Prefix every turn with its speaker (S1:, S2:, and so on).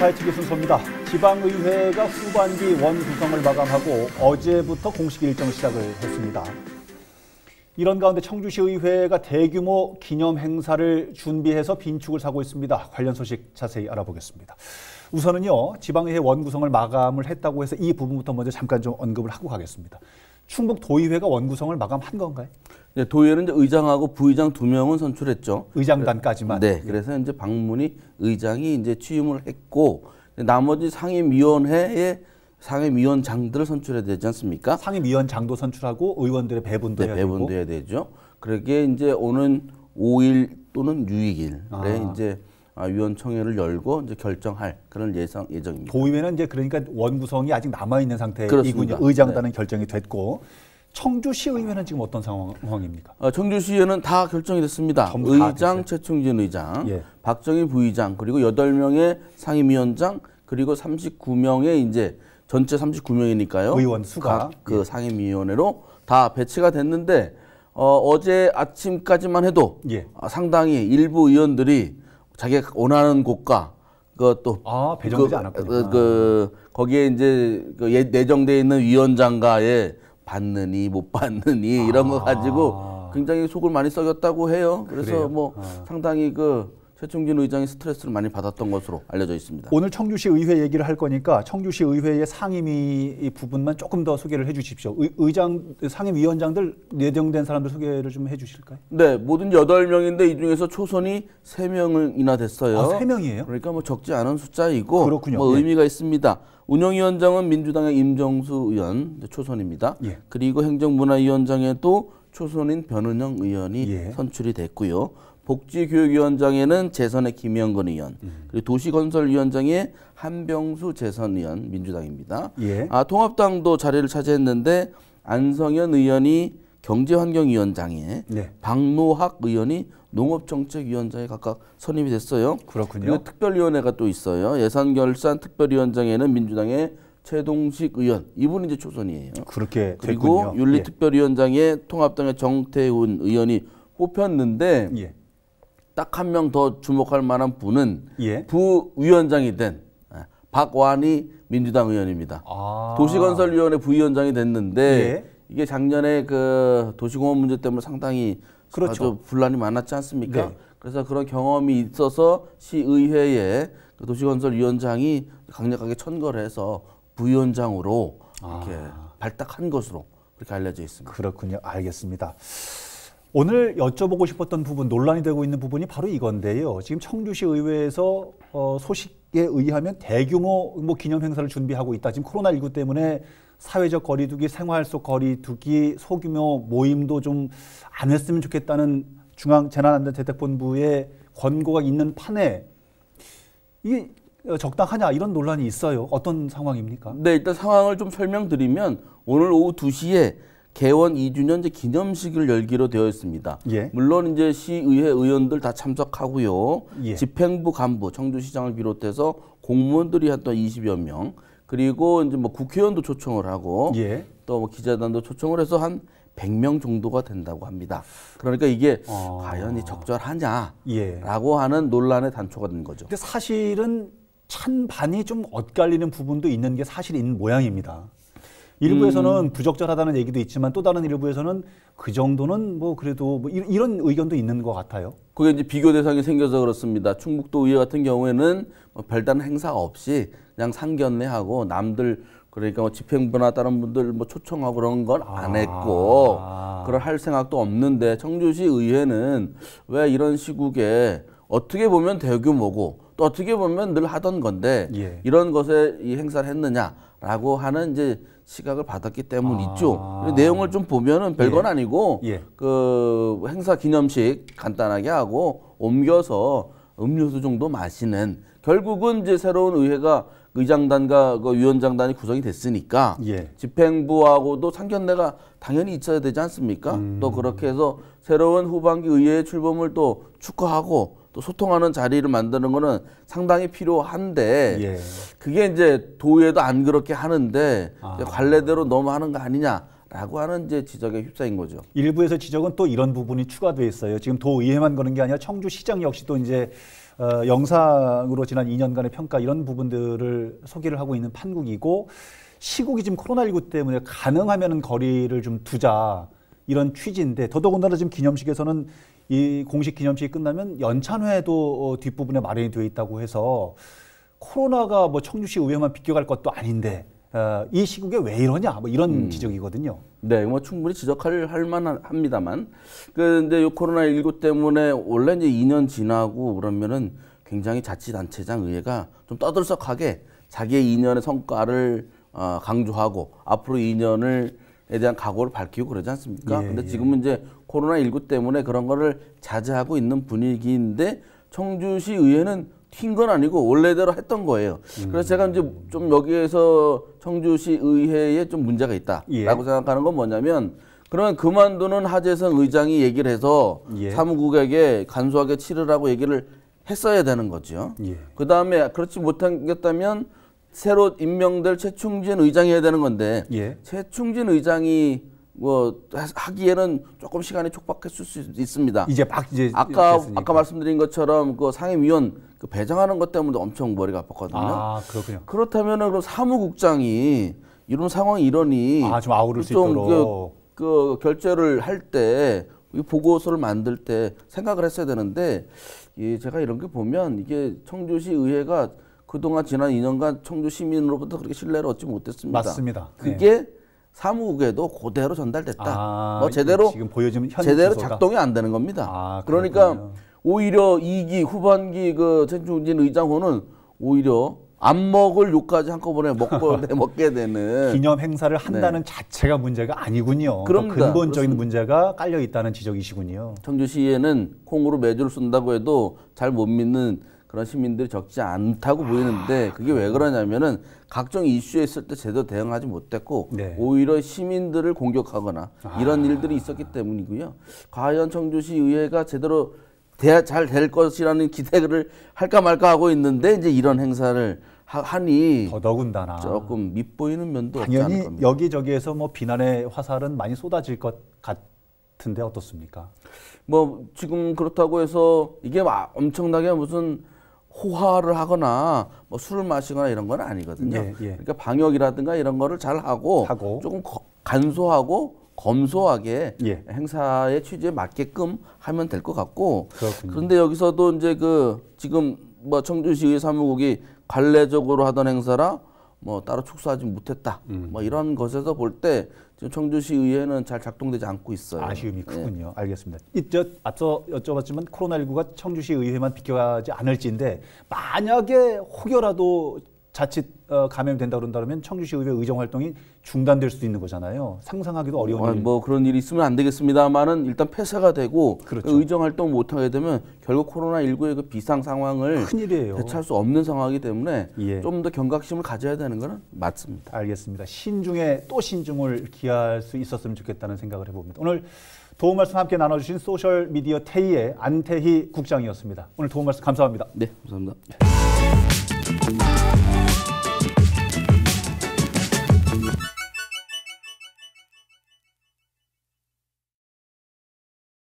S1: 파헤치기 순서입니다. 지방의회가 후반기 원 구성을 마감하고 어제부터 공식 일정 시작을 했습니다. 이런 가운데 청주시의회가 대규모 기념 행사를 준비해서 빈축을 사고 있습니다. 관련 소식 자세히 알아보겠습니다. 우선은요, 지방의회 원 구성을 마감을 했다고 해서 이 부분부터 먼저 잠깐 좀 언급을 하고 가겠습니다. 충북 도의회가 원 구성을 마감한 건가요?
S2: 예, 도의회는 이제 의장하고 부의장 두 명은 선출했죠.
S1: 의장단까지만. 네.
S2: 그래서 이제 박문이 의장이 이제 취임을 했고 나머지 상임위원회에 상임위원장들을 선출해야 되지 않습니까?
S1: 상임위원장도 선출하고 의원들의 배분도
S2: 네, 해야 배분도 해야 되죠. 그러게 이제 오는 5일 또는 6일에 아. 이제 아, 위원총회를 열고 이제 결정할 그런
S1: 예상 예정입니다. 도의회는 이제 그러니까 원구성이 아직 남아 있는 상태이군요. 의장단은 네. 결정이 됐고 청주시의회는 지금 어떤 상황입니까? 어, 청주시의회는 다 결정이 됐습니다.
S2: 의장 최충진 의장, 예. 박정희 부의장 그리고 여덟 명의 상임위원장 그리고 삼십구 명의 이제 전체 삼십구 명이니까요 의원 수가 그 예. 상임위원회로 다 배치가 됐는데 어, 어제 아침까지만 해도 예. 아, 상당히 일부 의원들이 자기가 원하는 곳과 그것도 아 배정되지 그, 않았구나. 그, 그 거기에 이제 그 예, 내정돼 있는 위원장과의 받느니 못 받느니 이런 거 아. 가지고 굉장히 속을 많이 썩였다고 해요. 그래서 그래요? 뭐 아. 상당히 그 최충진 의장이 스트레스를 많이 받았던 것으로 알려져 있습니다.
S1: 오늘 청주시 의회 얘기를 할 거니까 청주시 의회의 상임위 부분만 조금 더 소개를 해 주십시오. 의, 장 상임위원장들 내정된 사람들 소개를 좀 해 주실까요?
S2: 네, 모든 여덟 명인데이 중에서 초선이 세명이나 됐어요. 아, 3명이에요? 그러니까 뭐 적지 않은 숫자이고 그렇군요. 뭐 네. 의미가 있습니다. 운영위원장은 민주당의 임정수 의원 초선입니다. 예. 그리고 행정문화위원장에 도 초선인 변은영 의원이 예. 선출이 됐고요. 복지교육위원장에는 재선의 김영건 의원, 음. 그리고 도시건설위원장에 한병수 재선 의원 민주당입니다. 예. 아, 통합당도 자리를 차지했는데 안성현 의원이 경제환경위원장에 네. 박노학 의원이 농업정책위원장에 각각 선임이 됐어요. 그렇군요. 그리고 특별위원회가 또 있어요. 예산결산 특별위원장에는 민주당의 최동식 의원 이분이 이제 초선이에요. 그렇게 그리고 윤리특별위원장에 예. 통합당의 정태훈 의원이 뽑혔는데 예. 딱 한 명 더 주목할 만한 분은 예. 부위원장이 된 아, 박완희 민주당 의원입니다. 아. 도시건설위원회 부위원장이 됐는데 예. 이게 작년에 그 도시공원 문제 때문에 상당히 그렇죠. 아주 분란이 많았지 않습니까? 네. 그래서 그런 경험이 있어서 시의회에 그 도시건설위원장이 강력하게 천거를 해서 부위원장으로 이렇게 아. 발탁한 것으로
S1: 그렇게 알려져 있습니다. 그렇군요. 알겠습니다. 오늘 여쭤보고 싶었던 부분 논란이 되고 있는 부분이 바로 이건데요. 지금 청주시 의회에서 어, 소식에 의하면 대규모 뭐 기념 행사를 준비하고 있다. 지금 코로나 19 때문에 사회적 거리두기, 생활 속 거리두기, 소규모 모임도 좀 안 했으면 좋겠다는 중앙 재난안전대책본부의 권고가 있는 판에 이게 어, 적당하냐 이런 논란이 있어요. 어떤 상황입니까?
S2: 네, 일단 상황을 좀 설명드리면 오늘 오후 2시에 개원 2주년 기념식을 열기로 되어 있습니다. 예. 물론 이제 시의회 의원들 다 참석하고요. 예. 집행부 간부, 청주시장을 비롯해서 공무원들이 한또 20여 명, 그리고 이제 뭐 국회의원도 초청을 하고 예. 또뭐 기자단도 초청을 해서 한 100명 정도가 된다고 합니다. 그러니까 이게 어... 과연 이
S1: 적절하냐라고 예. 하는 논란의 단초가 된 거죠. 근데 사실은 찬반이 좀 엇갈리는 부분도 있는 게 사실 있는 모양입니다. 일부에서는 음. 부적절하다는 얘기도 있지만 또 다른 일부에서는 그 정도는 뭐 그래도 뭐 이, 런 의견도 있는 것 같아요.
S2: 그게 이제 비교 대상이 생겨서 그렇습니다. 충북도 의회 같은 경우에는 뭐 별다른 행사 없이 그냥 상견례하고 남들 그러니까 뭐 집행부나 다른 분들 뭐 초청하고 그런 건안 아. 했고 그걸 할 생각도 없는데 청주시 의회는 왜 이런 시국에 어떻게 보면 대규모고 또 어떻게 보면 늘 하던 건데 예. 이런 것에 이 행사를 했느냐라고 하는 이제 시각을 받았기 때문이죠. 아. 내용을 좀 보면은 별건 예. 아니고 예. 그 행사 기념식 간단하게 하고 옮겨서 음료수 정도 마시는 결국은 이제 새로운 의회가 의장단과 그 위원장단이 구성이 됐으니까 예. 집행부하고도 상견례가 당연히 있어야 되지 않습니까? 음. 또 그렇게 해서 새로운 후반기 의회의 출범을 또 축하하고 또 소통하는 자리를 만드는 거는 상당히 필요한데 예. 그게 이제 도에도 안 그렇게 하는데 아. 관례대로 너무 하는 거 아니냐. 라고 하는 이제 지적에 휩싸인 거죠.
S1: 일부에서 지적은 또 이런 부분이 추가돼 있어요. 지금 도의회만 그런 게 아니라 청주시장 역시도 이제 어, 영상으로 지난 2년간의 평가 이런 부분들을 소개를 하고 있는 판국이고 시국이 지금 코로나19 때문에 가능하면 거리를 좀 두자 이런 취지인데 더더군다나 지금 기념식에서는 이 공식 기념식이 끝나면 연찬회도 어, 뒷부분에 마련이 되어 있다고 해서 코로나가 뭐 청주시 의회만 비껴갈 것도 아닌데 어, 이 시국에 왜 이러냐 뭐 이런 음. 지적이거든요. 네, 뭐 충분히 지적할 할 만합니다만 한 그런데 이 코로나 19 때문에
S2: 원래 이제 2년 지나고 그러면은 굉장히 자치단체장 의회가 좀 떠들썩하게 자기의 2년의 성과를 어, 강조하고 앞으로 2년을 에 대한 각오를 밝히고 그러지 않습니까? 예, 근데 예. 지금은 이제 코로나19 때문에 그런 거를 자제하고 있는 분위기인데 청주시 의회는 튄 건 아니고 원래대로 했던 거예요. 음. 그래서 제가 이제 좀 여기에서 청주시 의회에 좀 문제가 있다라고 예. 생각하는 건 뭐냐면 그러면 그만두는 하재성 의장이 얘기를 해서 예. 사무국에게 간소하게 치르라고 얘기를 했어야 되는 거죠. 예. 그 다음에 그렇지 못하겠다면 새로 임명될 최충진 의장이 해야 되는 건데 예. 최충진 의장이 뭐 하기에는 조금 시간이 촉박했을 수 있습니다. 이제 막
S1: 이제 아까 됐으니까.
S2: 아까 말씀드린 것처럼 그 상임위원 그 배정하는 것 때문에 엄청 머리가 아팠거든요. 아 그렇군요. 그렇다면은 그럼 사무국장이 이런 상황 이러니 아좀 아우를 수 그 있도록 그, 그 결제를 할 때 보고서를 만들 때 생각을 했어야 되는데 이 제가 이런 게 보면 이게 청주시 의회가 그동안 지난 2년간 청주 시민으로부터 그렇게 신뢰를 얻지 못했습니다. 맞습니다. 그게 네. 사무국에도 그대로 전달됐다. 아, 뭐 제대로 지금 보여지면 제대로 주소가. 작동이 안 되는 겁니다. 아, 그러니까 오히려 이기 후반기 그 최충진 의장호는 오히려 안 먹을 욕까지 한꺼번에 먹고 네, 먹게 되는 기념 행사를 네. 한다는 네.
S1: 자체가 문제가 아니군요. 그럼 근본적인 그렇습니다. 문제가 깔려 있다는 지적이시군요. 청주시에는 콩으로
S2: 매주를 쓴다고 해도 잘 못 믿는 그런 시민들이 적지 않다고 보이는데 아. 그게 왜 그러냐면은 각종 이슈에 있을 때 제대로 대응하지 못했고 네. 오히려 시민들을 공격하거나 아. 이런 일들이 있었기 때문이고요. 과연 청주시 의회가 제대로 잘 될 것이라는 기대를 할까 말까 하고 있는데 이제 이런 행사를
S1: 하니 더더군다나 조금 밉보이는 면도 당연히 여기저기에서 뭐 비난의 화살은 많이 쏟아질 것 같은데 어떻습니까? 뭐 지금 그렇다고
S2: 해서 이게 엄청나게 무슨 호화를 하거나 뭐 술을 마시거나 이런 건 아니거든요. 예, 예. 그러니까 방역이라든가 이런 거를 잘 하고, 하고. 조금 거, 간소하고 검소하게 예. 행사의 취지에 맞게끔 하면 될 것 같고 그렇군요. 그런데 여기서도 이제 그 지금 뭐 청주시의 사무국이 관례적으로 하던 행사라 뭐 따로 축소하지 못했다. 음. 뭐 이런 것에서 볼때 지금 청주시 의회는 잘 작동되지 않고 있어요. 아쉬움이 예. 크군요. 네. 알겠습니다.
S1: 이저 앞서 여쭤봤지만 코로나19가 청주시 의회만 비켜가지 않을지인데 만약에 혹여라도 자칫 어, 감염된다 그런다 그러면 청주시 의회 의정 활동이 중단될 수도 있는 거잖아요. 상상하기도 어려운 어, 아, 일.
S2: 뭐 그런 일이 있으면 안 되겠습니다만은 일단 폐쇄가 되고 그렇죠. 그 의정 활동 못 하게 되면 결국 코로나 19의 그 비상 상황을 큰일이에요. 대처할 수 없는 상황이기 때문에 예. 좀더
S1: 경각심을 가져야 되는 거는 맞습니다. 알겠습니다. 신중에 또 신중을 기할 수 있었으면 좋겠다는 생각을 해 봅니다. 오늘 도움 말씀 함께 나눠 주신 소셜 미디어 테이의 안태희 국장이었습니다. 오늘 도움 말씀 감사합니다. 네, 감사합니다. 네.